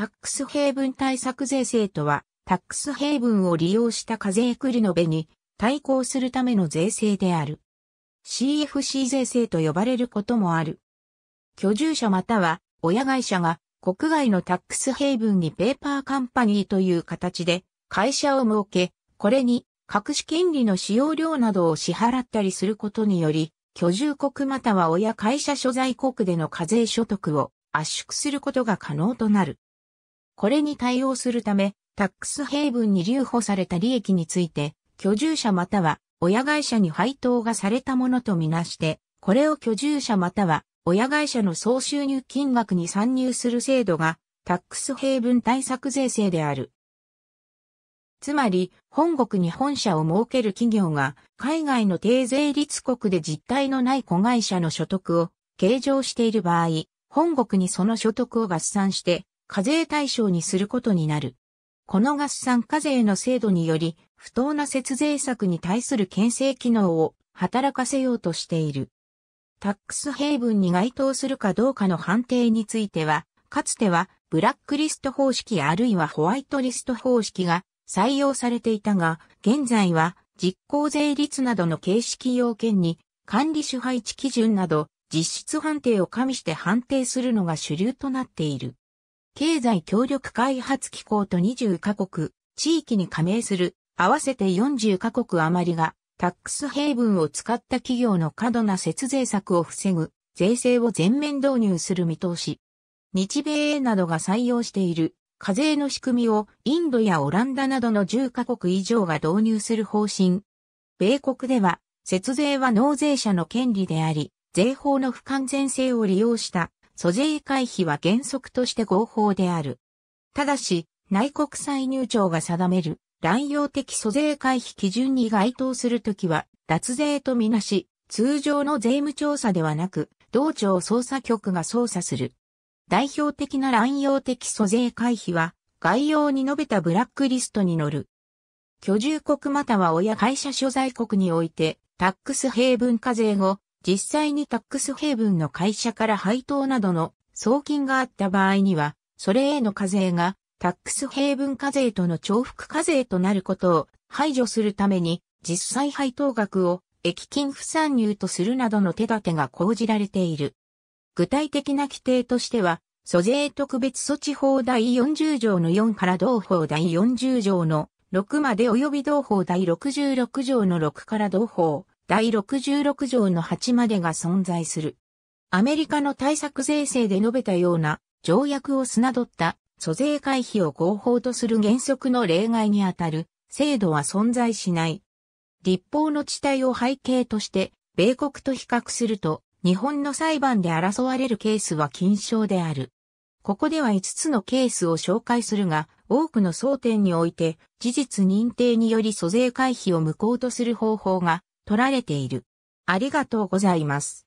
タックスヘイブン対策税制とは、タックスヘイブンを利用した課税繰りのべに対抗するための税制である。CFC 税制と呼ばれることもある。居住者または親会社が国外のタックスヘイブンにペーパーカンパニーという形で会社を設け、これに隠し権利の使用料などを支払ったりすることにより、居住国または親会社所在国での課税所得を圧縮することが可能となる。これに対応するため、タックスヘイブンに留保された利益について、居住者または親会社に配当がされたものとみなして、これを居住者または親会社の総収入金額に参入する制度が、タックスヘイブン対策税制である。つまり、本国に本社を設ける企業が、海外の低税率国で実態のない子会社の所得を計上している場合、本国にその所得を合算して、課税対象にすることになる。この合算課税の制度により、不当な節税策に対する牽制機能を働かせようとしている。タックスヘイブンに該当するかどうかの判定については、かつてはブラックリスト方式あるいはホワイトリスト方式が採用されていたが、現在は実効税率などの形式要件に管理主配置基準など実質判定を加味して判定するのが主流となっている。経済協力開発機構と20カ国、地域に加盟する合わせて40カ国余りがタックスヘイブンを使った企業の過度な節税策を防ぐ税制を全面導入する見通し。日米などが採用している課税の仕組みをインドやオランダなどの10カ国以上が導入する方針。米国では節税は納税者の権利であり、税法の不完全性を利用した租税回避は原則として合法である。ただし、内国歳入庁が定める乱用的租税回避基準に該当するときは、脱税とみなし、通常の税務調査ではなく、同庁捜査局が捜査する。代表的な乱用的租税回避は、概要に述べたブラックリストに載る。居住国または親会社所在国において、タックス平文課税後、実際にタックスヘイブンの会社から配当などの送金があった場合には、それへの課税がタックスヘイブン課税との重複課税となることを排除するために、実際配当額を益金不参入とするなどの手立てが講じられている。具体的な規定としては、租税特別措置法第40条の4から同法第40条の6まで及び同法第66条の6から同法第66条の8までが存在する。アメリカの対策税制で述べたような条約をすなどった租税回避を合法とする原則の例外にあたる制度は存在しない。立法の地帯を背景として米国と比較すると日本の裁判で争われるケースは禁少である。ここでは5つのケースを紹介するが、多くの争点において、事実認定により租税回避を無効とする方法が取られている。ありがとうございます。